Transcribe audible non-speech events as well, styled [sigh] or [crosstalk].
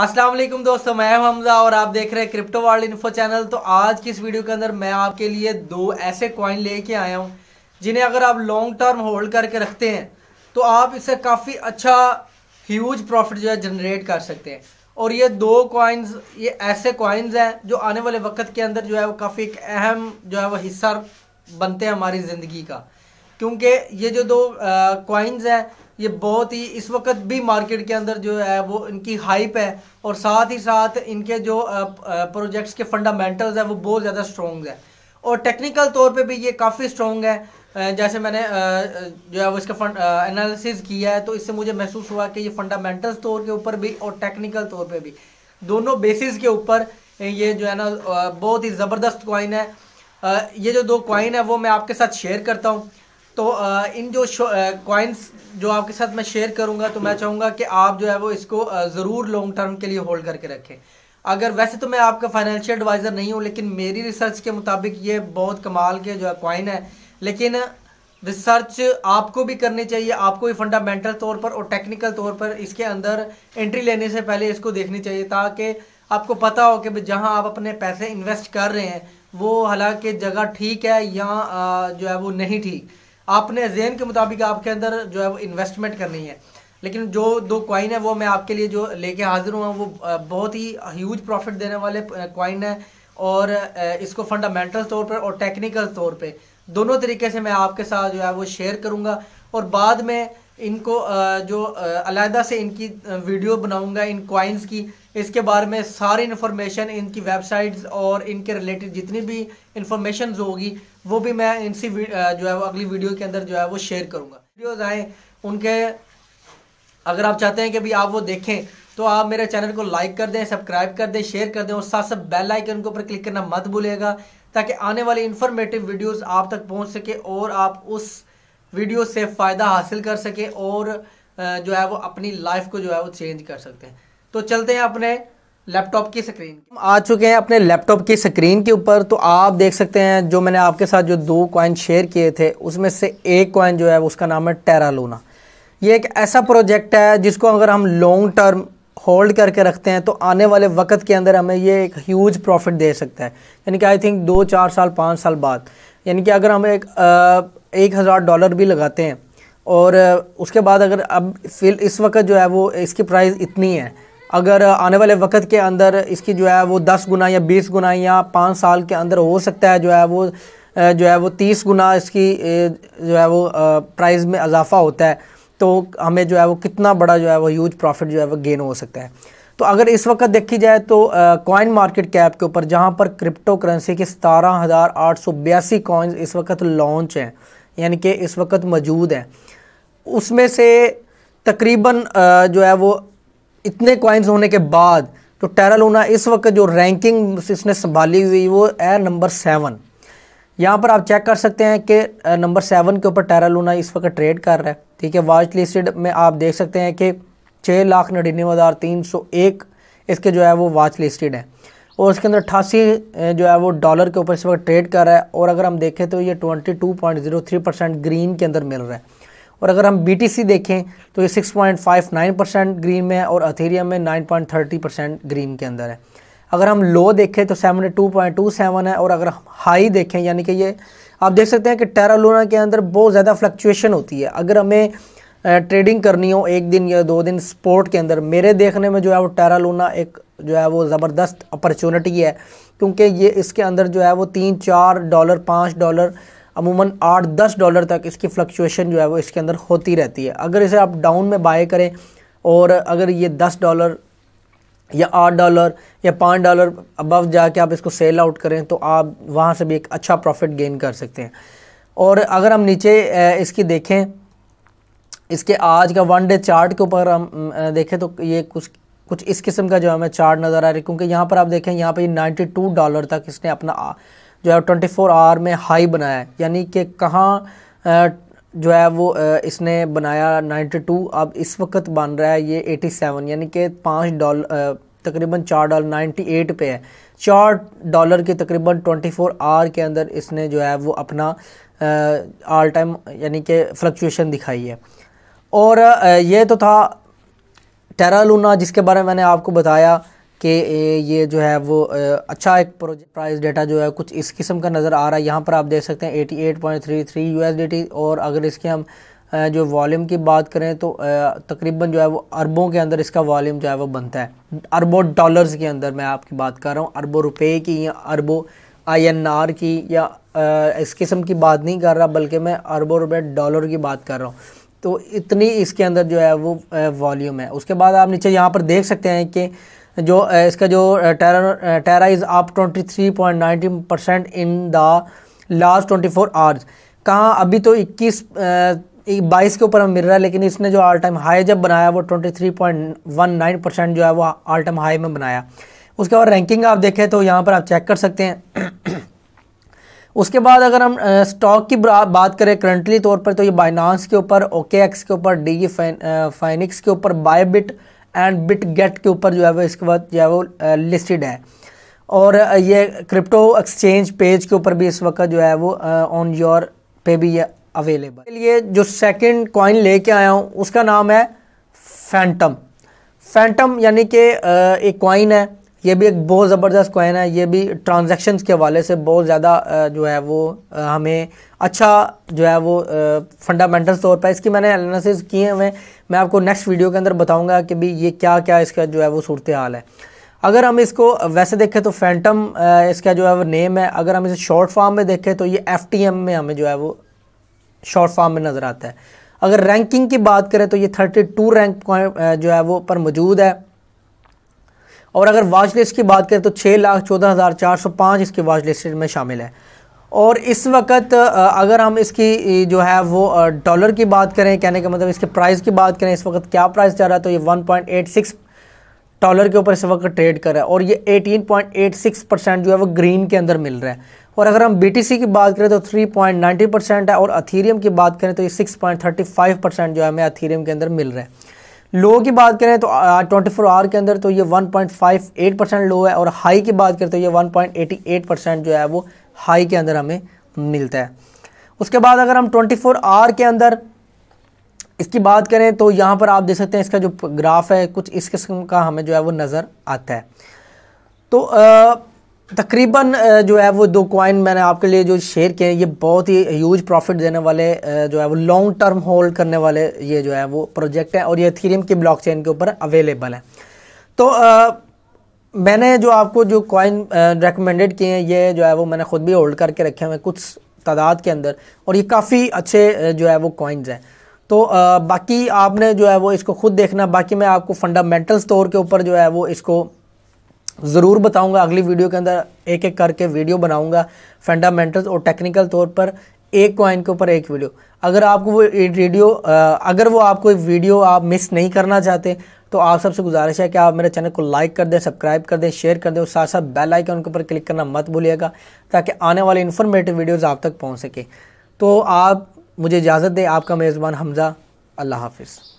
असलम दोस्तों मैं हमजा और आप देख रहे हैं क्रिप्टो वर्ल्ड इन्फो चैनल तो आज की इस वीडियो के अंदर मैं आपके लिए दो ऐसे कॉइन लेके आया हूँ जिन्हें अगर आप लॉन्ग टर्म होल्ड करके रखते हैं तो आप इससे काफ़ी अच्छा ह्यूज प्रॉफिट जो है जनरेट कर सकते हैं और ये दो कॉइन्स ये ऐसे कॉइन्स हैं जो आने वाले वक्त के अंदर जो है वो काफ़ी एक अहम जो है वो हिस्सा बनते हैं हमारी ज़िंदगी का क्योंकि ये जो दो कॉइन्स हैं ये बहुत ही इस वक्त भी मार्केट के अंदर जो है वो इनकी हाइप है और साथ ही साथ इनके जो प्रोजेक्ट्स के फंडामेंटल्स हैं वो बहुत ज़्यादा स्ट्रॉन्ग है और टेक्निकल तौर पे भी ये काफ़ी स्ट्रॉन्ग है जैसे मैंने जो है वो इसका फंड एनालिसिस किया है तो इससे मुझे महसूस हुआ कि ये फंडामेंटल्स तौर के ऊपर भी और टेक्निकल तौर पर भी दोनों बेसिस के ऊपर ये जो है ना बहुत ही ज़बरदस्त कॉइन है ये जो दो कॉइन है वो मैं आपके साथ शेयर करता हूँ तो इन जो कॉइन्स जो आपके साथ मैं शेयर करूंगा तो मैं चाहूंगा कि आप जो है वो इसको ज़रूर लॉन्ग टर्म के लिए होल्ड करके रखें अगर वैसे तो मैं आपका फाइनेंशियल एडवाइज़र नहीं हूँ लेकिन मेरी रिसर्च के मुताबिक ये बहुत कमाल के जो है कॉइन है लेकिन रिसर्च आपको भी करनी चाहिए आपको भी फंडामेंटल तौर पर और टेक्निकल तौर पर इसके अंदर एंट्री लेने से पहले इसको देखनी चाहिए ताकि आपको पता हो कि जहाँ आप अपने पैसे इन्वेस्ट कर रहे हैं वो हालांकि जगह ठीक है या जो है वो नहीं ठीक आपने जेन के मुताबिक आपके अंदर जो है वो इन्वेस्टमेंट करनी है लेकिन जो दो कॉइन है वो मैं आपके लिए जो लेके हाजिर हुआ वो बहुत ही ह्यूज प्रॉफिट देने वाले कॉइन है और इसको फंडामेंटल तौर पर और टेक्निकल तौर पर दोनों तरीके से मैं आपके साथ जो है वो शेयर करूँगा और बाद में इनको जो अलहदा से इनकी वीडियो बनाऊँगा इन कॉइन्स की इसके बारे में सारी इन्फॉर्मेशन इनकी वेबसाइट्स और इनके रिलेटेड जितनी भी इन्फॉर्मेशन होगी वो भी मैं इनसी जो है वो अगली वीडियो के अंदर जो है वो शेयर करूँगा वीडियोज़ आएँ उनके अगर आप चाहते हैं कि भाई आप वो देखें तो आप मेरे चैनल को लाइक कर दें सब्सक्राइब कर दें शेयर कर दें और साथ साथ बेल आइकन के ऊपर क्लिक करना मत भूलेगा ताकि आने वाली इन्फॉर्मेटिव वीडियोस आप तक पहुंच सके और आप उस वीडियो से फ़ायदा हासिल कर सकें और जो है वो अपनी लाइफ को जो है वो चेंज कर सकते हैं तो चलते हैं अपने लैपटॉप की स्क्रीन हम आ चुके हैं अपने लैपटॉप की स्क्रीन के ऊपर तो आप देख सकते हैं जो मैंने आपके साथ जो दो कॉइन शेयर किए थे उसमें से एक कॉइन जो है उसका नाम है टेरा लूना ये एक ऐसा प्रोजेक्ट है जिसको अगर हम लॉन्ग टर्म होल्ड करके रखते हैं तो आने वाले वक्त के अंदर हमें ये एक ह्यूज प्रॉफिट दे सकता है यानी कि आई थिंक दो चार साल पाँच साल बाद यानी कि अगर हम एक एक हज़ार डॉलर भी लगाते हैं और उसके बाद अगर अब फिल इस वक्त जो है वो इसकी प्राइस इतनी है अगर आने वाले वक्त के अंदर इसकी जो है वो दस गुना या बीस गुना या पाँच साल के अंदर हो सकता है जो है वो जो है वो तीस गुना इसकी जो है वो प्राइस में इजाफा होता है तो हमें जो है वो कितना बड़ा जो है वो ह्यूज प्रॉफिट जो है वो गेन हो सकता है तो अगर इस वक्त देखी जाए तो कॉइन मार्केट कैप के ऊपर जहाँ पर क्रिप्टो करेंसी के सतारह हज़ार आठ सौ बयासी कॉइन्स इस वक्त लॉन्च हैं यानी कि इस वक्त मौजूद हैं उसमें से तकरीबन जो है वो इतने कॉइन्स होने के बाद तो टेरा लूना इस वक्त जो रैंकिंग इसने संभाली हुई वो है नंबर सेवन यहाँ पर आप चेक कर सकते हैं कि नंबर सेवन के ऊपर टेरा लूना इस वक्त ट्रेड कर रहा है ठीक है वाच लिस्टेड में आप देख सकते हैं कि छः लाख नड़िन्नवे हज़ार तीन सौ एक इसके जो है वो वाच लिस्टेड है और उसके अंदर अट्ठासी जो है वो डॉलर के ऊपर इस वक्त ट्रेड कर रहा है और अगर हम देखें तो ये twenty two point zero three percent green के अंदर मिल रहा है और अगर हम बीटीसी देखें तो ये 6.59 परसेंट ग्रीन में है और अथेरियम में 9.30 परसेंट ग्रीन के अंदर है अगर हम लो देखें तो 72.27 है और अगर हम हाई देखें यानी कि ये आप देख सकते हैं कि टेरालोना के अंदर बहुत ज़्यादा फ्लक्चुएशन होती है अगर हमें ट्रेडिंग करनी हो एक दिन या दो दिन स्पोर्ट के अंदर मेरे देखने में जो है वो टेरालोना एक जो है वो ज़बरदस्त अपॉर्चुनिटी है क्योंकि ये इसके अंदर जो है वो तीन चार डॉलर पाँच डॉलर अमूमन आठ दस डॉलर तक इसकी फ्लक्चुएशन जो है वो इसके अंदर होती रहती है अगर इसे आप डाउन में बाय करें और अगर ये दस डॉलर या आठ डॉलर या पाँच डॉलर अबव जाके आप इसको सेल आउट करें तो आप वहाँ से भी एक अच्छा प्रॉफिट गेन कर सकते हैं और अगर हम नीचे इसकी देखें इसके आज का वन डे चार्ट के ऊपर हम देखें तो ये कुछ कुछ इस किस्म का जो हमें चार्ट नज़र आ रहा है क्योंकि यहाँ पर आप देखें यहाँ पर 92 डॉलर तक इसने अपना जो है ट्वेंटी फोर आवर में हाई बनाया है यानी कि कहाँ जो है वो इसने बनाया 92 अब इस वक्त बन रहा है ये 87 यानी कि पाँच डॉलर तकरीबन चार डॉलर नाइन्टी एट पे है चार डॉलर के तकरीबन ट्वेंटी फोर आवर के अंदर इसने जो है वो अपना ऑल टाइम यानी कि फ्लक्चुएशन दिखाई है और ये तो था टेरा लूना जिसके बारे में मैंने आपको बताया कि ये जो है वो अच्छा एक प्रोजेक्ट प्राइस डेटा जो है कुछ इस किस्म का नज़र आ रहा है यहाँ पर आप देख सकते हैं 88.33 यूएसडीटी और अगर इसके हम जो वॉल्यूम की बात करें तो तकरीबन जो है वो अरबों के अंदर इसका वॉल्यूम जो है वो बनता है अरबों डॉलर्स के अंदर मैं आपकी बात कर रहा हूँ अरबों रुपए की या अरबों आई की या इस किस्म की बात नहीं कर रहा बल्कि मैं अरबों रुपये डॉलर की बात कर रहा हूँ तो इतनी इसके अंदर जो है वो वॉल्यूम है उसके बाद आप नीचे यहाँ पर देख सकते हैं कि जो इसका जो टेरा टेरा is up 23.19 percent in the last 24 hours कहाँ अभी तो 21 बाईस के ऊपर हम मिल रहा है लेकिन इसने जो ऑल टाइम हाई जब बनाया वो 23.19 परसेंट जो है वो ऑल टाइम हाई में बनाया उसके बाद रैंकिंग आप देखें तो यहाँ पर आप चेक कर सकते हैं [clears throat] उसके बाद अगर हम स्टॉक की बात करें करंटली तौर पर तो ये बाइनांस के ऊपर ओके एक्स के ऊपर डी फाइनिक्स e के ऊपर बायबिट एंड बिट गेट के ऊपर जो है वो इसके बाद जो है वो लिस्टेड uh, है और uh, ये क्रिप्टो एक्सचेंज पेज के ऊपर भी इस वक्त जो है वो ऑन uh, योर पे भी ये अवेलेबल लिए जो सेकंड कॉइन लेके आया हूँ उसका नाम है फैंटम फैंटम यानी कि एक कॉइन है ये भी एक बहुत ज़बरदस्त कॉइन है ये भी ट्रांजैक्शंस के हवाले से बहुत ज़्यादा जो है वो हमें अच्छा जो है वो फंडामेंटल तौर पर इसकी मैंने एनालिसिस किए हुए मैं आपको नेक्स्ट वीडियो के अंदर बताऊंगा कि भी ये क्या क्या इसका जो है वो सूरत हाल है अगर हम इसको वैसे देखें तो फैंटम इसका जो है वो नेम है अगर हम इसे शॉर्ट फॉर्म में देखें तो ये एफ में हमें जो है वो शॉर्ट फॉर्म में नज़र आता है अगर रैंकिंग की बात करें तो ये टू रैंक जो है वो पर मौजूद है और अगर वाच लिस्ट की बात करें तो छः लाख चौदह हज़ार चार सौ पाँच इसके वाच लिस्ट में शामिल है और इस वक्त अगर हम इसकी जो है वो डॉलर की बात करें कहने का मतलब इसके प्राइस की बात करें इस वक्त क्या प्राइस जा रहा है तो ये 1.86 डॉलर के ऊपर इस वक्त ट्रेड कर रहा है और ये 18.86 परसेंट जो है वो ग्रीन के अंदर मिल रहा है और अगर हम बी की बात करें तो 3.90 परसेंट है और अथीरियम की बात करें तो ये फाइव परसेंट जो है हमें अथीरियम के अंदर मिल रहा है लो की बात करें तो ट्वेंटी फोर आवर के अंदर तो ये 1.58 परसेंट लो है और हाई की बात करें तो ये 1.88 परसेंट जो है वो हाई के अंदर हमें मिलता है उसके बाद अगर हम 24 फोर आवर के अंदर इसकी बात करें तो यहाँ पर आप देख सकते हैं इसका जो ग्राफ है कुछ इस किस्म का हमें जो है वो नज़र आता है तो आ, तकरीबन जो है वो दो कॉइन मैंने आपके लिए जो शेयर किए हैं ये बहुत ही ह्यूज प्रॉफिट देने वाले जो है वो लॉन्ग टर्म होल्ड करने वाले ये जो है वो प्रोजेक्ट है और ये थीरियम की ब्लॉकचेन के ऊपर अवेलेबल है तो आ, मैंने जो आपको जो कॉइन रेकमेंडेड किए हैं ये जो है वो मैंने ख़ुद भी होल्ड करके रखे हुए हैं कुछ तादाद के अंदर और ये काफ़ी अच्छे जो है वो कॉइन्स हैं तो आ, बाकी आपने जो है वो इसको खुद देखना बाकी मैं आपको फंडामेंटल्स तौर के ऊपर जो है वो इसको ज़रूर बताऊंगा अगली वीडियो के अंदर एक एक करके वीडियो बनाऊंगा फंडामेंटल्स और टेक्निकल तौर पर एक क्वाइन के ऊपर एक वीडियो अगर आपको वो वीडियो अगर वो आपको वीडियो आप मिस नहीं करना चाहते तो आप सबसे गुजारिश है कि आप मेरे चैनल को लाइक कर दें सब्सक्राइब कर दें शेयर कर दें और साथ साथ बेल आइकन के ऊपर क्लिक करना मत भूलिएगा ताकि आने वाले इन्फॉर्मेटिव वीडियोज़ आप तक पहुँच सकें तो आप मुझे इजाज़त दें आपका मेज़बान हमज़ा अल्लाह हाफिज़